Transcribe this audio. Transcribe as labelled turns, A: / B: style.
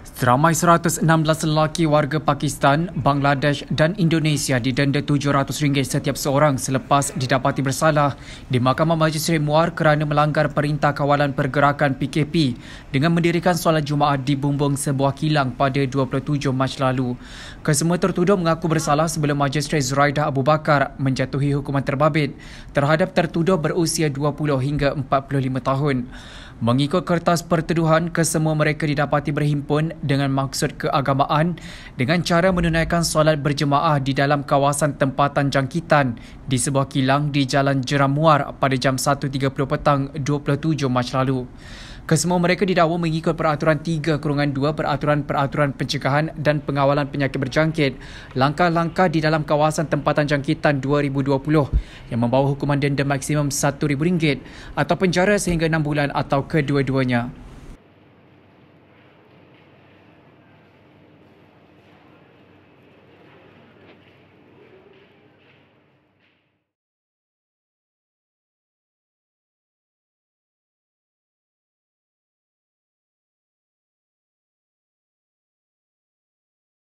A: Seramai 116 lelaki warga Pakistan, Bangladesh dan Indonesia didenda RM700 setiap seorang selepas didapati bersalah di Mahkamah Majistret Muar kerana melanggar Perintah Kawalan Pergerakan PKP dengan mendirikan solat Jumaat di bumbung sebuah kilang pada 27 Mac lalu. Kesemua tertuduh mengaku bersalah sebelum Majistret Zuraidah Abu Bakar menjatuhi hukuman terbabit terhadap tertuduh berusia 20 hingga 45 tahun. Mengikut kertas pertuduhan, kesemua mereka didapati berhimpun dengan maksud keagamaan dengan cara menunaikan solat berjemaah di dalam kawasan tempatan jangkitan di sebuah kilang di Jalan Jeramuar pada jam 1.30 petang 27 Mac lalu. Kesemua mereka didakwa mengikut peraturan 3 kurungan 2 peraturan-peraturan pencegahan dan pengawalan penyakit berjangkit langkah-langkah di dalam kawasan tempatan jangkitan 2020 yang membawa hukuman denda maksimum RM1,000 atau penjara sehingga 6 bulan atau kedua-duanya.